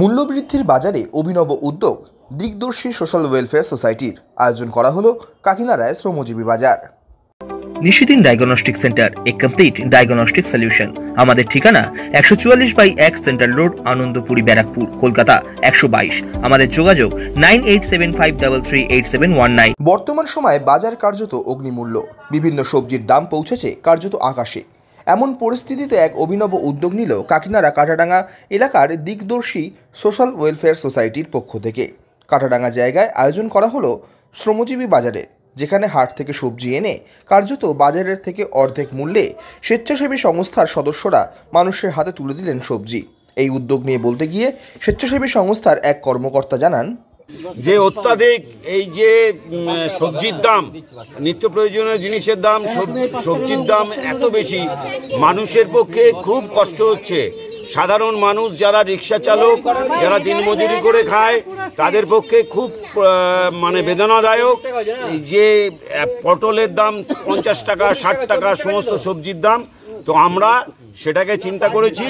মূল্যবৃদ্ধির বাজারে অভিনব উদ্যোগ দিগদর্শী সোশ্যাল ওয়েলফেয়ার সোসাইটির আয়োজন করা হলো কাকিনারায় শ্রমজীবী বাজার নিশিদিন ডায়াগনস্টিক সেন্টার এ কমপ্লিট ডায়াগনস্টিক সলিউশন আমাদের ঠিকানা একশো চুয়াল্লিশ বাই এক সেন্ট্রাল রোড আনন্দপুরি ব্যারাকপুর কলকাতা একশো বাইশ আমাদের যোগাযোগ nine eight seven five double three eight seven one nine বর্তমান সময়ে বাজার কার্যত অগ্নিমূল্য বিভিন্ন সবজির দাম পৌঁছেছে কার্যত আকাশে এমন পরিস্থিতিতে এক অভিনব উদ্যোগ নিল কাকিনাড়া কাটাডাঙ্গা এলাকার দিগদর্শী সোশ্যাল ওয়েলফেয়ার সোসাইটির পক্ষ থেকে কাটাডাঙ্গা জায়গায় আয়োজন করা হলো শ্রমজীবী বাজারে যেখানে হাট থেকে সবজি এনে কার্যত বাজারের থেকে অর্ধেক মূল্যে স্বেচ্ছাসেবী সংস্থার সদস্যরা মানুষের হাতে তুলে দিলেন সবজি এই উদ্যোগ নিয়ে বলতে গিয়ে স্বেচ্ছাসেবী সংস্থার এক কর্মকর্তা জানান যে অত্যাধিক এই যে সবজির দাম নিত্য প্রয়োজনীয় জিনিসের দাম সবজির দাম এত বেশি মানুষের পক্ষে খুব কষ্ট হচ্ছে সাধারণ মানুষ যারা রিক্সা চালক যারা দিনমজুরি করে খায় তাদের পক্ষে খুব মানে বেদনাদায়ক যে পটলের দাম পঞ্চাশ টাকা ষাট টাকা সমস্ত সবজির দাম তো আমরা সেটাকে চিন্তা করেছি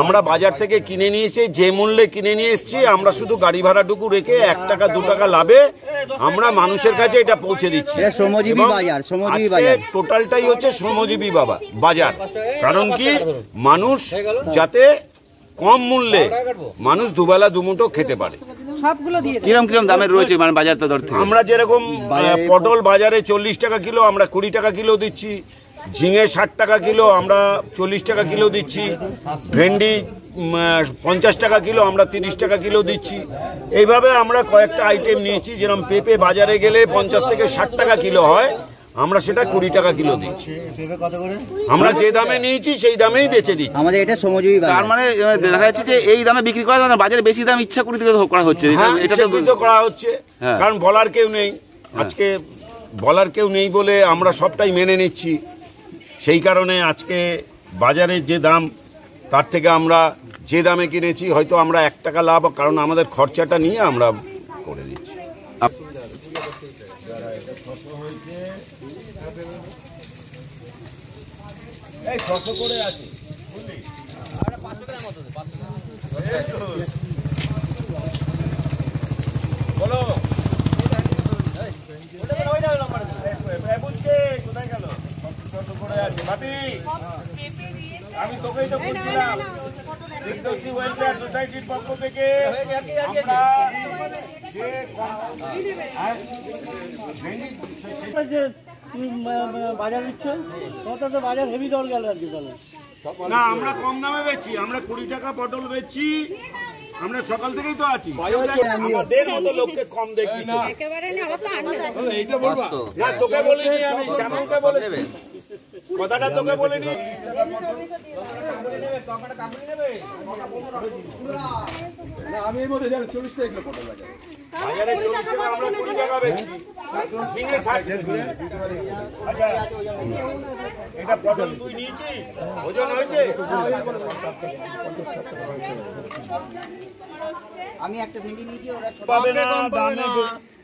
আমরা বাজার থেকে কিনে নিয়ে এসে যে মূল্যে কিনে নিয়ে এসছি আমরা শুধু গাড়ি ভাড়াটুকু রেখে এক টাকা দু টাকা লাভে আমরা মানুষের কাছে এটা পৌঁছে দিচ্ছি টোটালটাই হচ্ছে শ্রমজীবী বাবা বাজার কারণ কি মানুষ যাতে কম মূল্যে মানুষ দুবেলা দুমুটো খেতে পারে মানে আমরা যেরকম পটল বাজারে চল্লিশ টাকা কিলো আমরা কুড়ি টাকা কিলো দিচ্ছি ঝিঙে ষাট টাকা কিলো আমরা চল্লিশ টাকা কিলো দিচ্ছি ভেন্ডি পঞ্চাশ টাকা কিলো আমরা তিরিশ টাকা কিলো দিচ্ছি এইভাবে আমরা কয়েকটা আইটেম নিয়েছি যেরকম পেঁপে বাজারে গেলে পঞ্চাশ থেকে ষাট টাকা কিলো হয় আমরা সেটা কুড়ি টাকা কিলো দিচ্ছি আমরা যে দামে নিয়েছি সেই দামেই বেচে দিচ্ছি আমাদের এটা সমজীবী তার মানে দেখা যাচ্ছে যে এই দামে বিক্রি করা যায় না বাজারে বেশি দাম ইচ্ছা করে করা হচ্ছে এটা হ্যাঁ, তো করা হচ্ছে হ্যাঁ। কারণ বলার কেউ নেই আজকে বলার কেউ নেই বলে আমরা সবটাই মেনে নিচ্ছি সেই কারণে আজকে বাজারের যে দাম তার থেকে আমরা যে দামে কিনেছি হয়তো আমরা এক টাকা লাভ কারণ আমাদের খরচাটা নিয়ে আমরা করে দিচ্ছি এই ছশো করে আছে পাঁচশো গ্রাম আমি তোকেই তো বলছিলাম ওয়েলফেয়ার সোসাইটির পক্ষ থেকে আমরা বাজার বাজার হেভি তাহলে না আমরা কম দামে বেচছি আমরা কুড়ি টাকা পটল বেচছি আমরা সকাল থেকেই তো আছি লোককে কম না তোকে বলিনি আমি শ্যামলকে বলেছি কথাটা তোকে বলিনি আমি এর মধ্যে জানি চল্লিশ টাকা কিলো আচ্ছা, আমি একটা ভেন্ডি নিয়েছি ওরা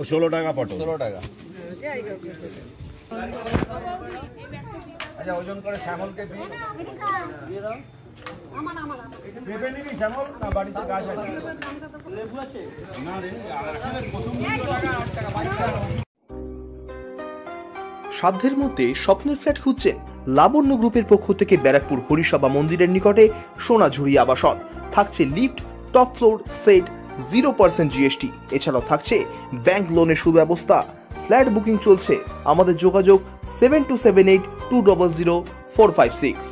ও ষোলো টাকা পটল ষোলো টাকা আচ্ছা ওজন করে শ্যামলকে সাধ্যের মধ্যে স্বপ্নের ফ্ল্যাট খুঁজছেন লাবণ্য গ্রুপের পক্ষ থেকে ব্যারাকপুর হরিসভা মন্দিরের নিকটে সোনাঝুরি আবাসন থাকছে lift top floor set zero percent GST এছাড়াও থাকছে ব্যাংক লোনের সুব্যবস্থা ফ্ল্যাট বুকিং চলছে আমাদের যোগাযোগ seven two seven eight two double zero four five six